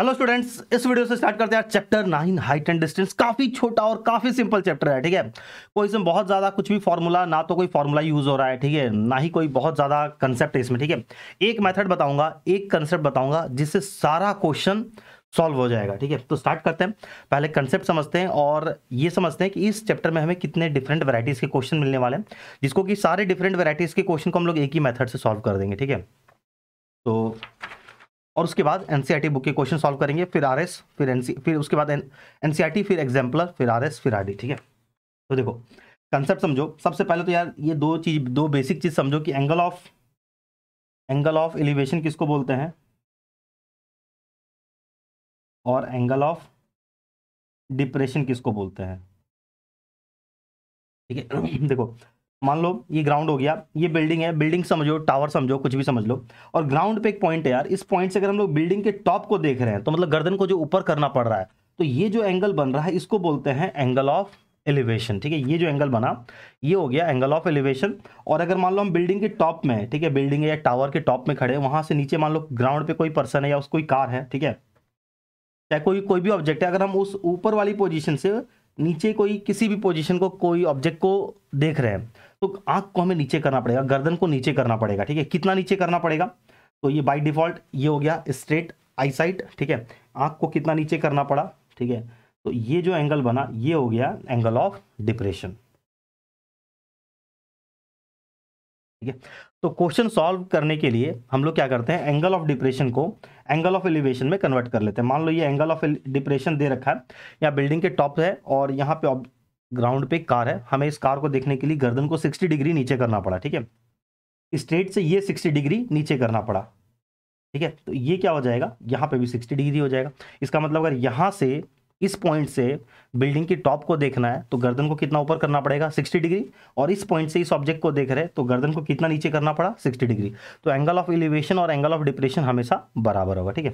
hello students इस वीडियो से स्टार्ट करते हैं chapter nine height and distance काफी छोटा और काफी सिंपल चैप्टर है ठीक है कोई इसमें बहुत ज्यादा कुछ भी फॉर्मूला ना तो कोई फॉर्मूला यूज हो रहा है ठीक है ना ही कोई बहुत ज्यादा कंसेप्ट है इसमें ठीक है एक मेथड बताऊंगा एक कंसेप्ट बताऊंगा जिससे सारा क्वेश्चन सॉल्व हो जाएगा ठीक है तो स्टार्ट करते हैं पहले कंसेप्ट समझते हैं और ये समझते हैं कि इस चैप्टर में हमें कितने डिफरेंट वैराइटीज़ के क्वेश्चन मिलने वाले हैं जिसको कि सारे डिफरेंट वैराइटीज़ के क्वेश्चन को हम लोग एक ही मैथड से सॉल्व कर देंगे ठीक है तो और उसके बाद एन बुक e के क्वेश्चन सॉल्व करेंगे फिर आर फिर एन फिर उसके बाद एन e फिर एग्जाम्पलर फिर आर फिर आर ठीक है तो देखो कंसेप्ट समझो सबसे पहले तो यार ये दो चीज दो बेसिक चीज़ समझो कि angle of angle of elevation किसको बोलते हैं और एंगल ऑफ डिप्रेशन किसको बोलते हैं ठीक है देखो मान लो ये ग्राउंड हो गया ये बिल्डिंग है बिल्डिंग समझो टावर समझो कुछ भी समझ लो और ग्राउंड पे एक पॉइंट है यार इस पॉइंट से अगर हम लोग बिल्डिंग के टॉप को देख रहे हैं तो मतलब गर्दन को जो ऊपर करना पड़ रहा है तो ये जो एंगल बन रहा है इसको बोलते हैं एंगल ऑफ एलिवेशन ठीक है ये जो एंगल बना ये हो गया एंगल ऑफ एलिवेशन और अगर मान लो हम बिल्डिंग के टॉप में ठीक है बिल्डिंग या टावर के टॉप में खड़े वहां से नीचे मान लो ग्राउंड पे कोई पर्सन है या उस कोई कार है ठीक है चाहे कोई कोई भी ऑब्जेक्ट है अगर हम उस ऊपर वाली पोजिशन से नीचे कोई किसी भी पोजिशन को कोई ऑब्जेक्ट को देख रहे हैं तो आंख को हमें नीचे करना पड़ेगा गर्दन को नीचे करना पड़ेगा ठीक है कितना नीचे करना पड़ेगा तो ये बाई डिफॉल्ट ये हो गया स्ट्रेट आई ठीक है आंख को कितना नीचे करना पड़ा ठीक है तो ये जो एंगल बना ये हो गया एंगल ऑफ डिप्रेशन ठीक है तो क्वेश्चन सॉल्व करने के लिए हम लोग क्या करते हैं एंगल ऑफ डिप्रेशन को एंगल ऑफ एलिवेशन में कन्वर्ट कर लेते हैं मान लो ये एंगल ऑफ डिप्रेशन दे रखा है या बिल्डिंग के टॉप है और यहाँ पे ग्राउंड पे कार है हमें इस कार को देखने के लिए गर्दन को 60 डिग्री नीचे करना पड़ा ठीक है स्ट्रेट से ये 60 डिग्री नीचे करना पड़ा ठीक है तो ये क्या हो जाएगा यहाँ पे भी 60 डिग्री हो जाएगा इसका मतलब अगर यहाँ से इस पॉइंट से बिल्डिंग की टॉप को देखना है तो गर्दन को कितना ऊपर करना पड़ेगा 60 डिग्री और इस पॉइंट से इस ऑब्जेक्ट को देख रहे तो गर्दन को कितना नीचे करना पड़ा 60 डिग्री तो एंगल ऑफ एलिवेशन और एंगल ऑफ डिप्रेशन हमेशा बराबर होगा ठीक है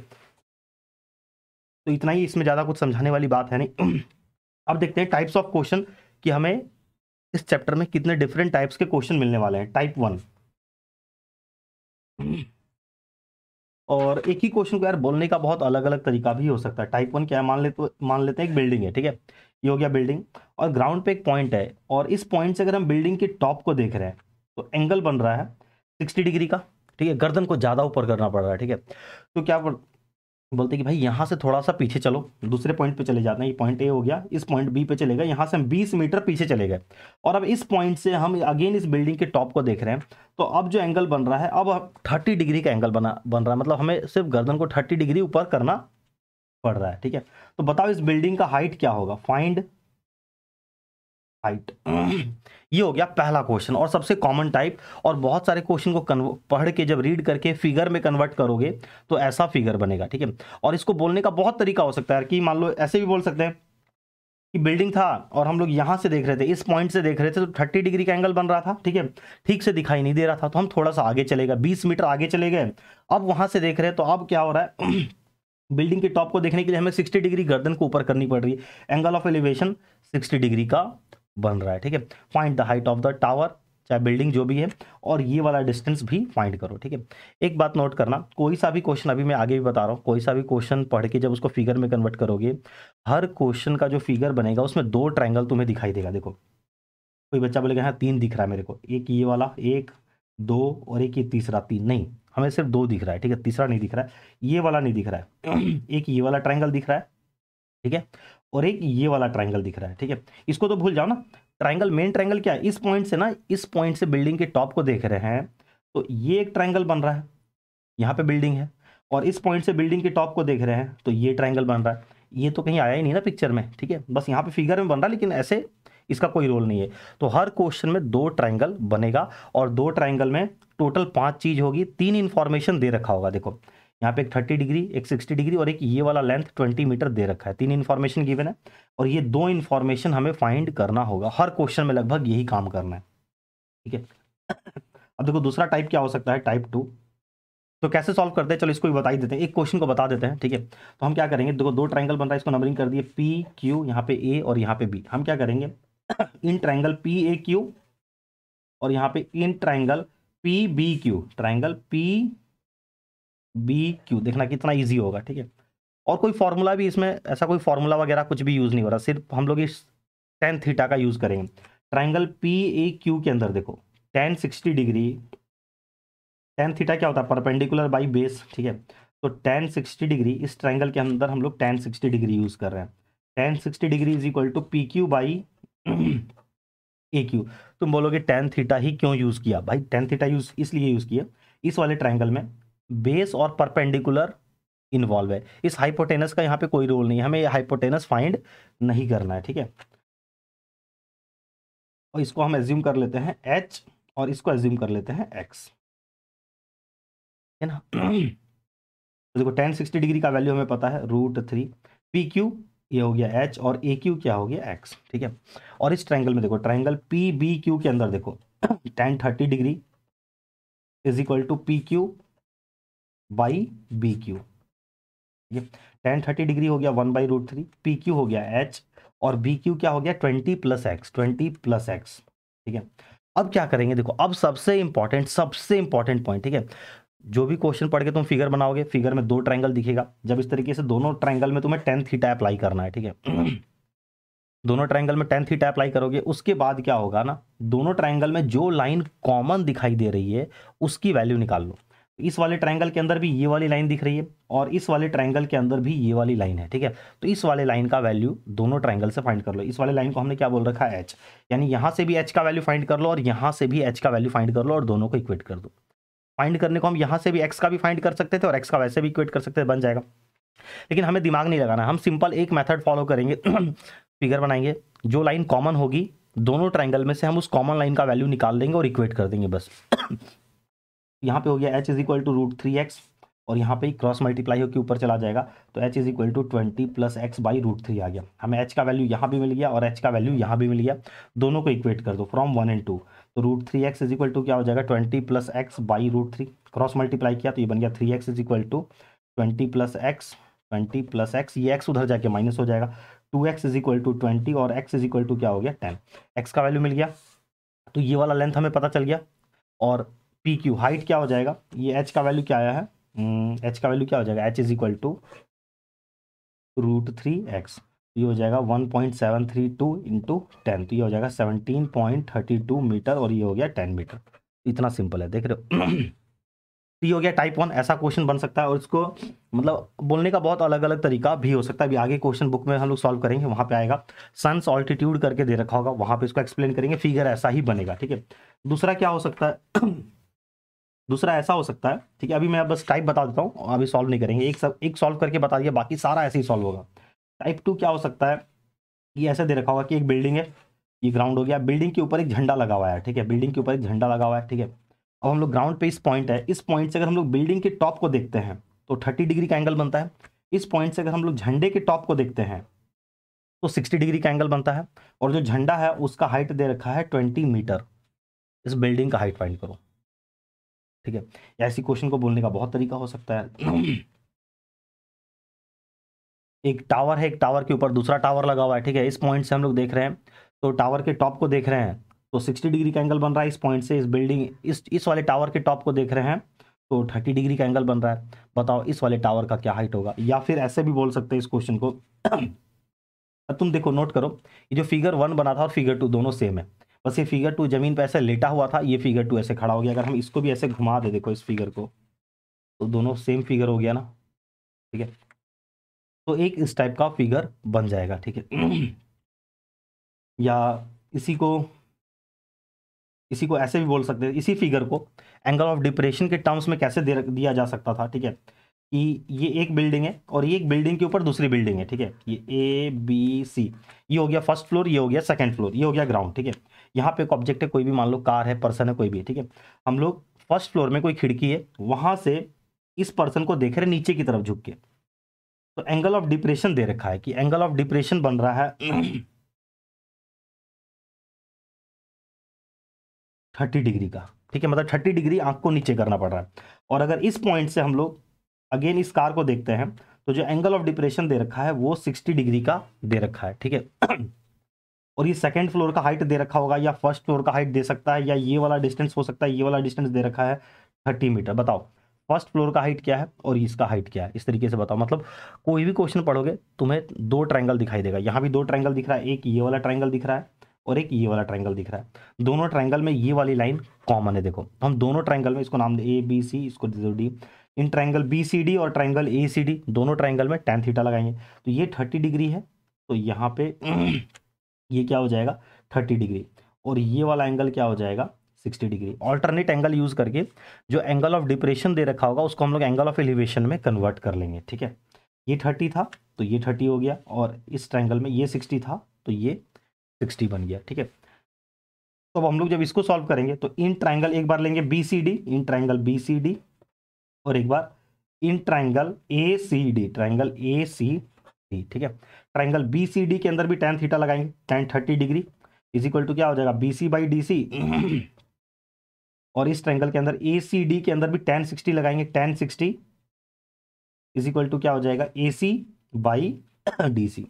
तो इतना ही इसमें ज़्यादा कुछ समझाने वाली बात है नहीं अब देखते हैं टाइप्स ऑफ क्वेश्चन कि हमें इस चैप्टर में कितने डिफरेंट टाइप्स के क्वेश्चन मिलने वाले हैं टाइप वन और एक ही क्वेश्चन को यार बोलने का बहुत अलग अलग तरीका भी हो सकता है टाइप वन क्या है मान लेते मान लेते हैं एक बिल्डिंग है ठीक है ये हो गया बिल्डिंग और ग्राउंड पे एक पॉइंट है और इस पॉइंट से अगर हम बिल्डिंग के टॉप को देख रहे हैं तो एंगल बन रहा है सिक्सटी डिग्री का ठीक है गर्दन को ज़्यादा ऊपर करना पड़ रहा है ठीक है तो क्या बोलते कि भाई यहाँ से थोड़ा सा पीछे चलो दूसरे पॉइंट पे चले जाते हैं ये पॉइंट ए हो गया इस पॉइंट बी पे चले गए यहाँ से हम 20 मीटर पीछे चले गए और अब इस पॉइंट से हम अगेन इस बिल्डिंग के टॉप को देख रहे हैं तो अब जो एंगल बन रहा है अब 30 डिग्री का एंगल बना बन रहा है मतलब हमें सिर्फ गर्दन को थर्टी डिग्री ऊपर करना पड़ रहा है ठीक है तो बताओ इस बिल्डिंग का हाइट क्या होगा फाइंड हाइट ये हो गया पहला क्वेश्चन और सबसे कॉमन टाइप और बहुत सारे क्वेश्चन को पढ़ के जब रीड करके फिगर में कन्वर्ट करोगे तो ऐसा फिगर बनेगा ठीक है और इसको बोलने का बहुत तरीका हो सकता है कि मान लो ऐसे भी बोल सकते हैं कि बिल्डिंग था और हम लोग यहाँ से देख रहे थे इस पॉइंट से देख रहे थे तो थर्टी डिग्री का एंगल बन रहा था ठीक है ठीक से दिखाई नहीं दे रहा था तो हम थोड़ा सा आगे चले गए बीस मीटर आगे चले गए अब वहाँ से देख रहे हैं तो अब क्या हो रहा है बिल्डिंग के टॉप को देखने के लिए हमें सिक्सटी डिग्री गर्दन को ऊपर करनी पड़ रही है angle of elevation sixty degree का बन रहा है ठीक है find the height of the tower चाहे बिल्डिंग जो भी है और ये वाला डिस्टेंस भी फाइंड करो ठीक है एक बात नोट करना कोई सा भी क्वेश्चन अभी मैं आगे भी बता रहा हूँ कोई सा भी क्वेश्चन पढ़ के जब उसको फिगर में कन्वर्ट करोगे हर क्वेश्चन का जो फिगर बनेगा उसमें दो ट्राइंगल तुम्हें दिखाई देगा देखो कोई बच्चा बोलेगा हाँ तीन दिख रहा है मेरे को एक ये वाला एक दो और एक ये तीसरा तीन नहीं हमें सिर्फ दो दिख रहा है ठीक है तीसरा नहीं दिख रहा है ये वाला नहीं दिख रहा है एक ये वाला ट्राइंगल दिख रहा है ठीक है और एक ये वाला ट्राइंगल दिख रहा है ठीक है इसको तो भूल जाओ ना ट्राइंगल मेन ट्राइंगल क्या है इस पॉइंट से ना इस पॉइंट से बिल्डिंग के टॉप को देख रहे हैं तो ये एक ट्राइंगल बन रहा है यहाँ पे बिल्डिंग है और इस पॉइंट से बिल्डिंग के टॉप को देख रहे हैं तो ये ट्राइंगल बन रहा है ये तो कहीं आया ही नहीं ना पिक्चर में ठीक है बस यहाँ पे फिगर में बन रहा है लेकिन ऐसे इसका कोई रोल नहीं है तो हर क्वेश्चन में दो ट्राइंगल बनेगा और दो ट्राइंगल में टोटल पाँच चीज होगी तीन इन्फॉर्मेशन दे रखा होगा देखो यहाँ पे एक थर्टी डिग्री एक सिक्सटी डिग्री और एक ये वाला लेंथ ट्वेंटी मीटर दे रखा है तीन इन्फॉर्मेशन गिवन है और ये दो इन्फॉर्मेशन हमें फाइंड करना होगा हर क्वेश्चन में लगभग यही काम करना है ठीक है अब देखो दूसरा टाइप क्या हो सकता है टाइप टू तो कैसे सॉल्व करते हैं चलो इसको भी बताई देते हैं एक क्वेश्चन को बता देते हैं ठीक है तो हम क्या करेंगे देखो दो ट्राइंगल बनता है इसको नंबरिंग कर दिए पी क्यू यहाँ पे ए और यहाँ पे बी हम क्या करेंगे in triangle P A Q और यहाँ पे in triangle P B Q triangle P B Q देखना कितना ईजी होगा ठीक है और कोई फार्मूला भी इसमें ऐसा कोई फार्मूला वगैरह कुछ भी यूज़ नहीं हो रहा सिर्फ हम लोग इस टेन थीटा का यूज़ करेंगे ट्राइंगल पी ए क्यू के अंदर देखो tan sixty degree tan theta क्या होता है परपेंडिकुलर बाई बेस ठीक है तो टेन सिक्सटी डिग्री इस ट्राइंगल के अंदर हम लोग टेन सिक्सटी डिग्री यूज़ कर रहे हैं tan sixty degree is equal to P Q by A Q तुम बोलोगे टेन थीटा ही क्यों यूज़ किया भाई टेन थीटा यूज़ इसलिए यूज़ किया इस वाले ट्राइंगल में बेस और परपेंडिकुलर इन्वॉल्व है इस हाइपोटेनस का यहाँ पे कोई रोल नहीं है हमें हाइपोटेनस फाइंड नहीं करना है ठीक है और इसको हम एज्यूम कर लेते हैं एच और इसको एज्यूम कर लेते हैं एक्स है ना तो देखो टेन सिक्सटी डिग्री का वैल्यू हमें पता है रूट थ्री पी क्यू ये हो गया एच और ए क्यू क्या हो गया एक्स ठीक है और इस ट्रायंगल में देखो ट्रायंगल पी बी क्यू के अंदर देखो tan thirty degree is equal to P Q by B Q ये टेन थर्टी डिग्री हो गया one by root three P Q हो गया एच और बी क्यू क्या हो गया twenty plus X twenty plus X ठीक है अब क्या करेंगे देखो अब सबसे इंपॉर्टेंट सबसे इंपॉर्टेंट पॉइंट ठीक है जो भी क्वेश्चन पढ़ के तुम फिगर बनाओगे फिगर में दो ट्राइंगल दिखेगा जब इस तरीके से दोनों ट्रैंगल में तुम्हें टेन थीटा अप्लाई करना है ठीक है दोनों ट्राइंगल में टेन थीटा अप्लाई करोगे उसके बाद क्या होगा ना दोनों ट्राइंगल में जो लाइन कॉमन दिखाई दे रही है उसकी वैल्यू निकाल लो इस वाले ट्रायंगल के अंदर भी ये वाली लाइन दिख रही है और इस वाले ट्रायंगल के अंदर भी ये वाली लाइन है ठीक है तो इस वाले लाइन का वैल्यू दोनों ट्रायंगल से फाइंड कर लो इस वाले लाइन को हमने क्या बोल रखा है एच यानी यहाँ से भी एच का वैल्यू फाइंड कर लो और यहाँ से भी एच का वैल्यू फाइंड कर लो और दोनों को इक्वेट कर दो फाइंड करने को हम यहाँ से भी एक्स का भी फाइंड कर सकते थे और एक्स का वैसे भी इक्वेट कर सकते थे बन जाएगा लेकिन हमें दिमाग नहीं लगाना हम सिंपल एक मेथड फॉलो करेंगे फिगर बनाएंगे जो लाइन कॉमन होगी दोनों ट्राइंगल में से हम उस कॉमन लाइन का वैल्यू निकाल देंगे और इक्वेट कर देंगे बस यहाँ पे हो गया H is equal to root three X और यहाँ पे क्रॉस मल्टीप्लाई होकर ऊपर चला जाएगा तो H is equal to twenty plus X by root three आ गया हमें एच का वैल्यू यहाँ भी मिल गया और एच का वैल्यू यहाँ भी मिल गया दोनों को इक्वेट कर दो फ्रॉम वन एंड टू तो root three X is equal to क्या हो जाएगा twenty plus X by root three cross multiply किया तो ये बन गया three X is equal to twenty plus X twenty plus X ये एक्स उधर जाके माइनस हो जाएगा two X is equal to twenty और एक्स इज इक्वल टू क्या हो गया टेन एक्स का वैल्यू मिल गया तो ये वाला लेंथ हमें पता चल गया और पी क्यू हाइट क्या हो जाएगा ये एच का वैल्यू क्या आया है एच hmm, का वैल्यू क्या हो जाएगा H is equal to root three X ये हो जाएगा one point seven three two into ten तो ये हो जाएगा seventeen point thirty two metre और ये हो गया टेन मीटर इतना सिंपल है देख रहे हो ये हो गया टाइप वन ऐसा क्वेश्चन बन सकता है और इसको मतलब बोलने का बहुत अलग अलग तरीका भी हो सकता है अभी आगे क्वेश्चन बुक में हम लोग सॉल्व करेंगे वहाँ पे आएगा सन्स ऑल्टीट्यूड करके दे रखा होगा वहाँ पे इसको एक्सप्लेन करेंगे फिगर ऐसा ही बनेगा ठीक है दूसरा क्या हो सकता है दूसरा ऐसा हो सकता है ठीक है अभी मैं बस टाइप बता देता हूँ अभी सॉल्व नहीं करेंगे एक सब एक सॉल्व करके बता दिया बाकी सारा ऐसे ही सॉल्व होगा टाइप टू क्या हो सकता है ये ऐसा दे रखा होगा कि एक बिल्डिंग है ये ग्राउंड हो गया बिल्डिंग के ऊपर एक झंडा लगा हुआ है ठीक है बिल्डिंग के ऊपर एक झंडा लगा हुआ है ठीक है अब हम लोग ग्राउंड पे इस पॉइंट है इस पॉइंट से अगर हम लोग बिल्डिंग के टॉप को देखते हैं तो थर्टी डिग्री का एंगल बनता है इस पॉइंट से अगर हम लोग झंडे के टॉप को देखते हैं तो सिक्सटी डिग्री का एंगल बनता है और जो झंडा है उसका हाइट दे रखा है ट्वेंटी मीटर इस बिल्डिंग का हाइट फाइंड करो ठीक है ऐसी क्वेश्चन को बोलने का बहुत तरीका हो सकता है एक टावर है एक टावर के ऊपर दूसरा टावर लगा हुआ है ठीक है इस पॉइंट से हम लोग देख रहे हैं तो टावर के टॉप को देख रहे हैं तो 60 डिग्री का एंगल बन रहा है इस पॉइंट से इस बिल्डिंग इस इस वाले टावर के टॉप को देख रहे हैं तो 30 डिग्री का एंगल बन रहा है बताओ इस वाले टावर का क्या हाइट होगा या फिर ऐसे भी बोल सकते हैं इस क्वेश्चन को तुम देखो नोट करो ये जो फिगर वन बना था और फिगर टू दोनों सेम है बस ये फिगर टू जमीन पर ऐसे लेटा हुआ था ये फिगर टू ऐसे खड़ा हो गया अगर हम इसको भी ऐसे घुमा दे देखो इस फिगर को तो दोनों सेम फिगर हो गया ना ठीक है तो एक इस टाइप का फिगर बन जाएगा ठीक है या इसी को इसी को ऐसे भी बोल सकते हैं इसी फिगर को एंगल ऑफ डिप्रेशन के टर्म्स में कैसे दिया जा सकता था ठीक है कि ये एक बिल्डिंग है और ये एक बिल्डिंग के ऊपर दूसरी बिल्डिंग है ठीक है ये ए बी सी ये हो गया फर्स्ट फ्लोर ये हो गया सेकंड फ्लोर ये हो गया ग्राउंड ठीक है यहाँ पे एक ऑब्जेक्ट है कोई भी मान लो कार है पर्सन है कोई भी ठीक है हम लोग फर्स्ट फ्लोर में कोई खिड़की है वहां से इस पर्सन को देख रहे नीचे की तरफ झुक के तो एंगल ऑफ डिप्रेशन दे रखा है कि एंगल ऑफ डिप्रेशन बन रहा है थर्टी डिग्री का ठीक है मतलब थर्टी डिग्री आंख को नीचे करना पड़ रहा है और अगर इस पॉइंट से हम लोग अगेन इस कार को देखते हैं तो जो एंगल ऑफ डिप्रेशन दे रखा है वो सिक्सटी डिग्री का दे रखा है ठीक है और ये सेकंड फ्लोर का हाइट दे रखा होगा या फर्स्ट फ्लोर का हाइट दे सकता है या ये वाला डिस्टेंस हो सकता है ये वाला डिस्टेंस दे रखा है थर्टी मीटर बताओ फर्स्ट फ्लोर का हाइट क्या है और इसका हाइट क्या है इस तरीके से बताओ मतलब कोई भी क्वेश्चन पढ़ोगे तुम्हें दो ट्रायंगल दिखाई देगा यहाँ भी दो ट्राइंगल दिख रहा है एक ये वाला ट्रायंगल दिख रहा है और एक ये वाला ट्राइंगल दिख रहा है दोनों ट्राइंगल में ये वाली लाइन कॉमन है देखो हम दोनों ट्रायंगल में इसको नाम दे ए बी सी इसको दे दो D in triangle B C D और ट्राइंगल ए सी डी दोनों ट्राइंगल में टेन थीटा लगाएंगे तो ये थर्टी डिग्री है तो यहाँ पे ये क्या हो जाएगा थर्टी डिग्री और ये वाला एंगल क्या हो जाएगा sixty degree alternate angle use करके जो एंगल ऑफ डिप्रेशन दे रखा होगा उसको हम लोग एंगल ऑफ एलिवेशन में कन्वर्ट कर लेंगे ठीक है ये थर्टी था तो ये थर्टी हो गया और इस ट्रैंगल में ये सिक्सटी था तो ये सिक्सटी बन गया ठीक है तो अब हम लोग जब इसको सॉल्व करेंगे तो इन ट्राइंगल एक बार लेंगे B C D in triangle B C D और एक बार in triangle A C D triangle A C थी ठीक है ट्राइंगल बी सी डी के अंदर भी टेन थीटा लगाएंगे tan thirty degree is equal to क्या हो जाएगा B C by D C और इस ट्राइंगल के अंदर ए सी डी के अंदर भी टेन सिक्सटी लगाएंगे tan sixty is equal to क्या हो जाएगा A C by D C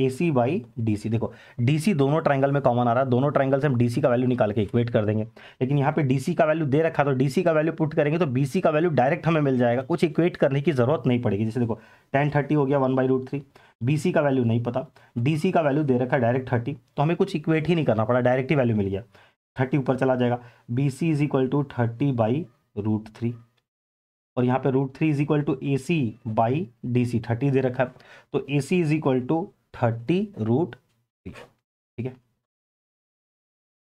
A C by D C देखो डी सी दोनों ट्राइंगल में कॉमन आ रहा है दोनों ट्राइंगल से हम डी सी का वैल्यू निकाल के इक्वेट कर देंगे लेकिन यहाँ पे डी सी का वैल्यू दे रखा तो डी सी का वैल्यू पुट करेंगे तो बी सी का वैल्यू डायरेक्ट हमें मिल जाएगा कुछ इक्वेट करने की जरूरत नहीं पड़ेगी जैसे देखो टेन थर्टी हो गया one by root three B C का वैल्यू नहीं पता डी सी का वैल्यू दे रखा डायरेक्ट थर्टी तो हमें कुछ इक्वेट ही नहीं करना पड़ा डायरेक्ट ही वैल्यू मिल गया थर्टी ऊपर चला जाएगा B C is equal to thirty by root three और यहाँ पे root three is equal to A C by D C thirty दे रखा है तो A C is equal to thirty root three ठीक है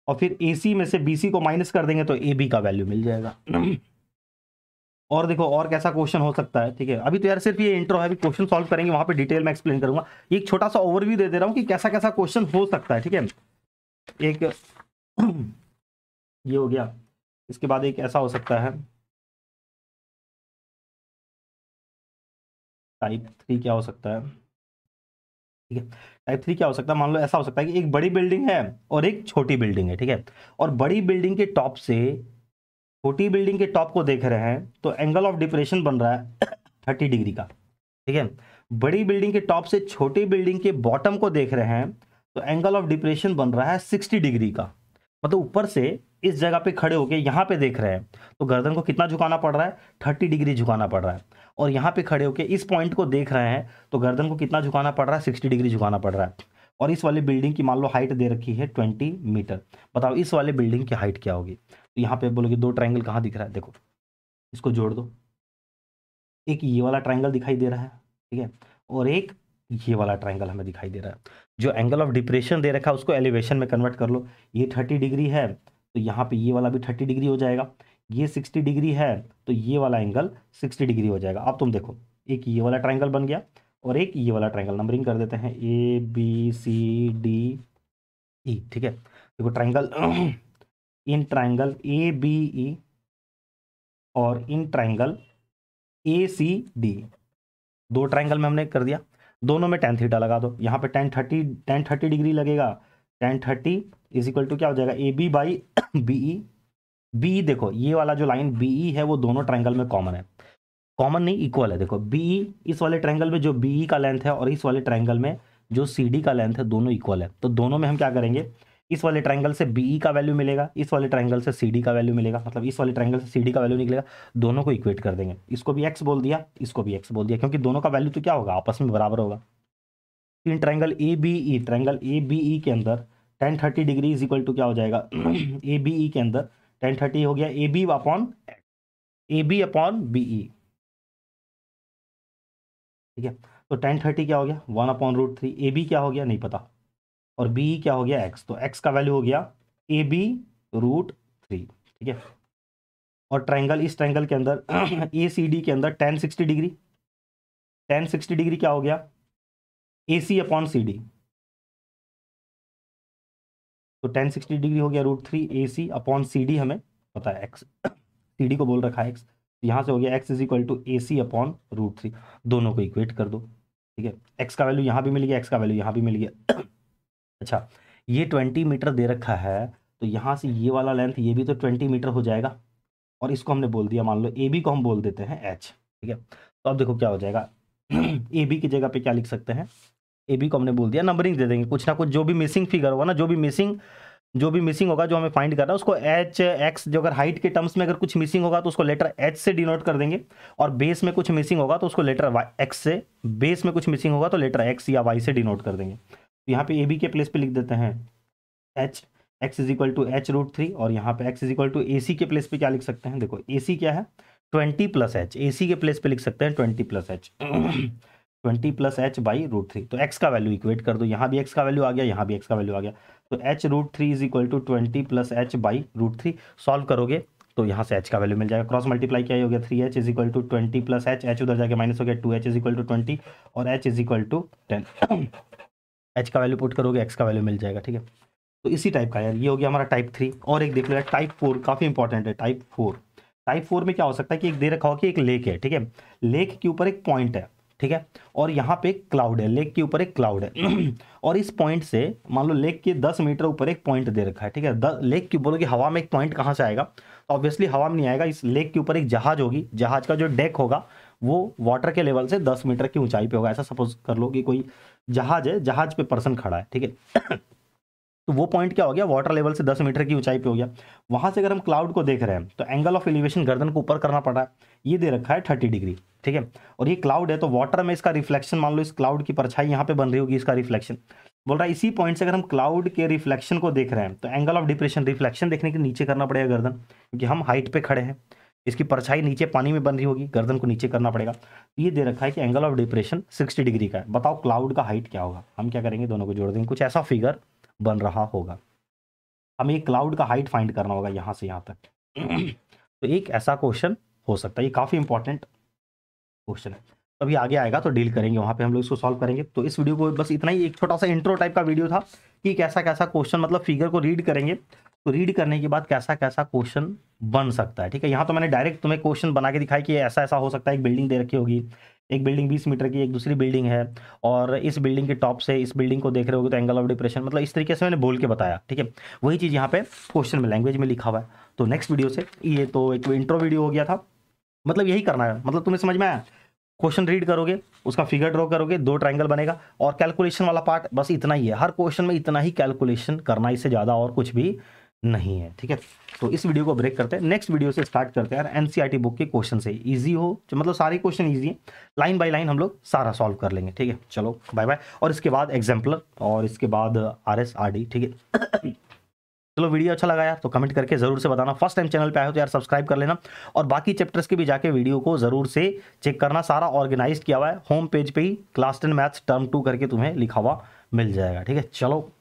और फिर ए में से बी को माइनस कर देंगे तो ए का वैल्यू मिल जाएगा और देखो और कैसा क्वेश्चन हो सकता है ठीक है अभी तो यार सिर्फ ये इंट्रो है अभी क्वेश्चन सॉल्व करेंगे वहां पे डिटेल में एक्सप्लेन करूंगा एक छोटा सा ओवरव्यू दे दे रहा हूँ कि कैसा कैसा क्वेश्चन हो सकता है ठीक है एक ये हो गया इसके बाद एक ऐसा हो सकता है टाइप थ्री क्या हो सकता है ठीक है टाइप थ्री क्या हो सकता है मान लो ऐसा हो सकता है कि एक बड़ी बिल्डिंग है और एक छोटी बिल्डिंग है ठीक है और बड़ी बिल्डिंग के टॉप से छोटी बिल्डिंग के टॉप को देख रहे हैं तो एंगल ऑफ डिप्रेशन बन रहा है थर्टी डिग्री का ठीक है बड़ी बिल्डिंग के टॉप से छोटी बिल्डिंग के बॉटम को देख रहे हैं तो एंगल ऑफ डिप्रेशन बन रहा है सिक्सटी डिग्री का मतलब ऊपर से इस जगह पे खड़े होके यहाँ पे देख रहे हैं तो गर्दन को कितना झुकाना पड़ रहा है थर्टी डिग्री झुकाना पड़ रहा है और यहाँ पे खड़े होके इस पॉइंट को देख रहे हैं तो गर्दन को कितना झुकाना पड़ रहा है सिक्सटी डिग्री झुकाना पड़ रहा है और इस वाले बिल्डिंग की मान लो हाइट दे रखी है ट्वेंटी मीटर बताओ इस वाले बिल्डिंग की हाइट क्या होगी तो यहाँ पे बोलोगे दो ट्राइंगल कहाँ दिख रहा है देखो इसको जोड़ दो एक ये वाला ट्राइंगल दिखाई दे रहा है ठीक है और एक ये वाला ट्राइंगल हमें दिखाई दे रहा है जो एंगल ऑफ डिप्रेशन दे रखा है उसको एलिवेशन में कन्वर्ट कर लो ये थर्टी डिग्री है तो यहाँ पे ये वाला भी थर्टी डिग्री हो जाएगा ये सिक्सटी डिग्री है तो ये वाला एंगल सिक्सटी डिग्री हो जाएगा अब तुम देखो एक ये वाला ट्राइंगल बन गया और एक ये वाला ट्राइंगल नंबरिंग कर देते हैं A B C D E ठीक है देखो triangle in triangle A B E और in triangle A C D दो ट्राइंगल में हमने कर दिया दोनों में टेन थीटा लगा दो यहाँ पे tan thirty tan thirty degree लगेगा tan thirty is equal to क्या हो जाएगा A B by B E B E देखो ये वाला जो लाइन बी ई है वो दोनों ट्रैंगल में कॉमन है कॉमन नहीं इक्वल है देखो बी ई e, इस वाले ट्रैंगल में जो बी ई e का लेंथ है और इस वाले ट्राइंगल में जो सी डी का लेंथ है दोनों इक्वल है तो दोनों में हम क्या करेंगे इस वाले ट्रैंगल से बी ई e का वैल्यू मिलेगा इस वाले ट्रैंगल से सी डी का वैल्यू मिलेगा मतलब इस वाले ट्रायंगल से सी डी का वैल्यू निकलेगा दोनों को इक्वेट कर देंगे इसको भी एक्स बोल दिया इसको भी एक्स बोल दिया क्योंकि दोनों का वैल्यू तो क्या होगा आपस में बराबर होगा in triangle A B E triangle A B E के अंदर tan thirty degree is equal to क्या हो जाएगा ए बी ई के अंदर टेन थर्टी हो गया A B upon A B upon B E ठीक है तो टेन थर्टी क्या हो गया one upon root three A B क्या हो गया नहीं पता और बी e क्या हो गया एक्स तो एक्स का वैल्यू हो गया ए बी रूट थ्री ठीक है और ट्रैंगल इस ट्रैंगल के अंदर ए सी डी के अंदर tan sixty degree tan sixty degree क्या हो गया A C upon C D तो टेन सिक्सटी डिग्री हो गया root three A C upon C D हमें पता है एक्स सी डी को बोल रखा है एक्स तो यहाँ से हो गया X is equal to A C upon root three दोनों को इक्वेट कर दो ठीक है एक्स का वैल्यू यहाँ भी मिल गया एक्स का वैल्यू यहाँ भी मिल गया अच्छा ये ट्वेंटी मीटर दे रखा है तो यहाँ से ये वाला लेंथ ये भी तो ट्वेंटी मीटर हो जाएगा और इसको हमने बोल दिया मान लो ए बी को हम बोल देते हैं एच ठीक है तो अब देखो क्या हो जाएगा ए बी की जगह पे क्या लिख सकते हैं ए बी को हमने बोल दिया नंबरिंग दे देंगे कुछ ना कुछ जो भी मिसिंग फिगर होगा ना जो भी मिसिंग जो भी मिसिंग होगा जो हमें फाइंड करना है उसको एच एक्स जो अगर हाइट के टर्म्स में अगर कुछ मिसिंग होगा तो उसको लेटर एच से डिनोट कर देंगे और बेस में कुछ मिसिंग होगा तो उसको लेटर वाई एक्स से बेस में कुछ मिसिंग होगा तो लेटर एक्स या वाई से डिनोट कर देंगे तो यहाँ पे ए बी के प्लेस पे लिख देते हैं H X is equal to H root three और यहाँ पे X is equal to A C के प्लेस पे क्या लिख सकते हैं देखो ए सी क्या है twenty plus H A C के प्लेस पे लिख सकते हैं twenty plus H twenty plus H by root three तो एक्स का वैल्यू इक्वेट कर दो यहाँ भी एक्स का वैल्यू आ गया यहाँ भी एक्स का वैल्यू आ गया तो H root three is equal to twenty plus H by root three solve करोगे तो यहाँ से एच का वैल्यू मिल जाएगा क्रॉस मल्टीप्लाई क्या हो गया three H is equal to twenty plus H H उधर जाके माइनस हो गया two H is equal to twenty और H is equal to ten H का वैल्यू पुट करोगे एक्स का वैल्यू मिल जाएगा ठीक है तो इसी टाइप का यार ये हो गया हमारा टाइप थ्री और एक देख लो टाइप फोर काफ़ी इंपॉर्टेंट है टाइप फोर टाइप फोर में क्या हो सकता है कि एक दे रखा हो कि एक लेक है ठीक है लेक के ऊपर एक पॉइंट है ठीक है और यहाँ पे क्लाउड है लेक के ऊपर एक क्लाउड है और इस पॉइंट से मान लो लेक के दस मीटर ऊपर एक पॉइंट दे रखा है ठीक है द, लेक के बोलोगे हवा में एक पॉइंट कहाँ से आएगा तो ऑब्वियसली हवा में नहीं आएगा इस लेक के ऊपर एक जहाज होगी जहाज का जो डेक होगा वो वाटर के लेवल से दस मीटर की ऊंचाई पे होगा ऐसा सपोज कर लो कि कोई जहाज है जहाज पे पर्सन खड़ा है ठीक है तो वो पॉइंट क्या हो गया वाटर लेवल से 10 मीटर की ऊंचाई पे हो गया वहां से अगर हम क्लाउड को देख रहे हैं तो एंगल ऑफ एलिवेशन गर्दन को ऊपर करना पड़ रहा है ये दे रखा है 30 डिग्री ठीक है और ये क्लाउड है तो वाटर में इसका रिफ्लेक्शन मान लो इस क्लाउड की परछाई यहाँ पे बन रही होगी इसका रिफ्लेक्शन बोल रहा है इसी पॉइंट से अगर हम क्लाउड के रिफ्लेक्शन को देख रहे हैं तो एंगल ऑफ डिप्रेशन रिफ्लेक्शन देखने के नीचे करना पड़ेगा गर्दन क्योंकि हम हाइट पे खड़े हैं इसकी परछाई नीचे पानी में बन रही होगी गर्दन को नीचे करना पड़ेगा तो ये दे रखा है कि angle of depression sixty degree का है बताओ क्लाउड का हाइट क्या होगा हम क्या करेंगे दोनों को जोड़ देंगे कुछ ऐसा फिगर बन रहा होगा हमें क्लाउड का हाइट फाइंड करना होगा यहाँ से यहाँ तक तो एक ऐसा क्वेश्चन हो सकता है ये काफ़ी इंपॉर्टेंट क्वेश्चन तो अभी आगे आएगा तो डील करेंगे वहाँ पे हम लोग इसको सॉल्व करेंगे तो इस वीडियो को बस इतना ही एक छोटा सा इंट्रो टाइप का वीडियो था कि कैसा कैसा क्वेश्चन मतलब फिगर को रीड करेंगे तो रीड करने के बाद कैसा कैसा क्वेश्चन बन सकता है ठीक है यहाँ तो मैंने डायरेक्ट तुम्हें क्वेश्चन बना के दिखाया कि ऐसा ऐसा हो सकता है एक बिल्डिंग दे रखी होगी एक बिल्डिंग बीस मीटर की एक दूसरी बिल्डिंग है और इस बिल्डिंग के टॉप से इस बिल्डिंग को देख रहे हो तो एंगल ऑफ डिप्रेशन मतलब इस तरीके से मैंने बोल के बताया ठीक है वही चीज़ यहाँ पे क्वेश्चन में लैंग्वेज में लिखा हुआ है तो नेक्स्ट वीडियो से ये तो एक इंट्रो वीडियो हो गया था मतलब यही करना है मतलब तुम्हें समझ में आया क्वेश्चन रीड करोगे उसका फिगर ड्रॉ करोगे दो ट्राइंगल बनेगा और कैलकुलेशन वाला पार्ट बस इतना ही है हर क्वेश्चन में इतना ही कैलकुलेशन करना इससे ज़्यादा और कुछ भी नहीं है ठीक है तो इस वीडियो को ब्रेक करते हैं नेक्स्ट वीडियो से स्टार्ट करते हैं यार टी बुक के क्वेश्चन से ईजी हो मतलब सारे क्वेश्चन ईजी हैं लाइन बाई लाइन हम लोग सारा सॉल्व कर लेंगे ठीक है चलो बाय बाय और इसके बाद एग्जाम्पलर और इसके बाद आर एस आर डी ठीक है चलो वीडियो अच्छा लगा यार तो कमेंट करके जरूर से बताना फर्स्ट टाइम चैनल पे आए हो तो यार सब्सक्राइब कर लेना और बाकी चैप्टर्स के भी जाके वीडियो को जरूर से चेक करना सारा ऑर्गेनाइज किया हुआ है होम पेज पे ही class ten maths term two करके तुम्हें लिखा हुआ मिल जाएगा ठीक है चलो